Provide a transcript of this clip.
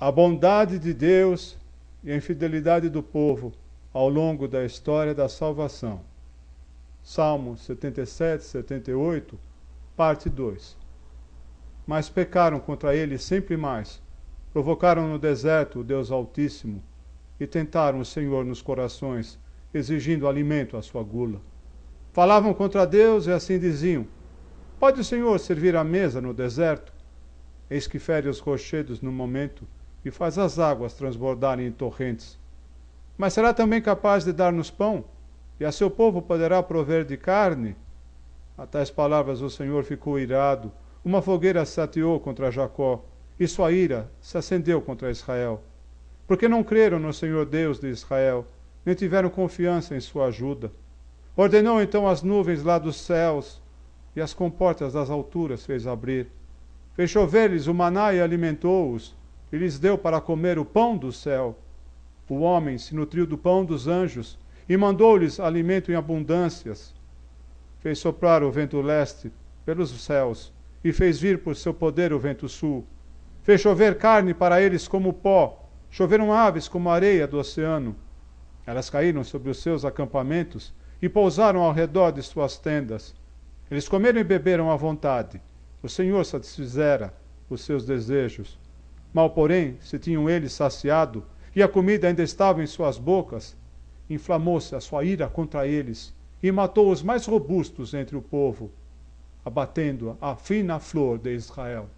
A bondade de Deus e a infidelidade do povo ao longo da história da salvação. Salmo 77, 78, parte 2. Mas pecaram contra ele sempre mais, provocaram no deserto o Deus Altíssimo e tentaram o Senhor nos corações, exigindo alimento à sua gula. Falavam contra Deus e assim diziam: Pode o Senhor servir a mesa no deserto? Eis que fere os rochedos no momento que faz as águas transbordarem em torrentes. Mas será também capaz de dar-nos pão? E a seu povo poderá prover de carne? A tais palavras o Senhor ficou irado. Uma fogueira se ateou contra Jacó, e sua ira se acendeu contra Israel. Porque não creram no Senhor Deus de Israel, nem tiveram confiança em sua ajuda. Ordenou então as nuvens lá dos céus, e as comportas das alturas fez abrir. fechou chover-lhes o maná e alimentou-os e lhes deu para comer o pão do céu. O homem se nutriu do pão dos anjos e mandou-lhes alimento em abundâncias. Fez soprar o vento leste pelos céus e fez vir por seu poder o vento sul. Fez chover carne para eles como pó, choveram aves como areia do oceano. Elas caíram sobre os seus acampamentos e pousaram ao redor de suas tendas. Eles comeram e beberam à vontade. O Senhor satisfizera os seus desejos. Mal, porém, se tinham eles saciado, e a comida ainda estava em suas bocas, inflamou-se a sua ira contra eles, e matou os mais robustos entre o povo, abatendo a fina flor de Israel.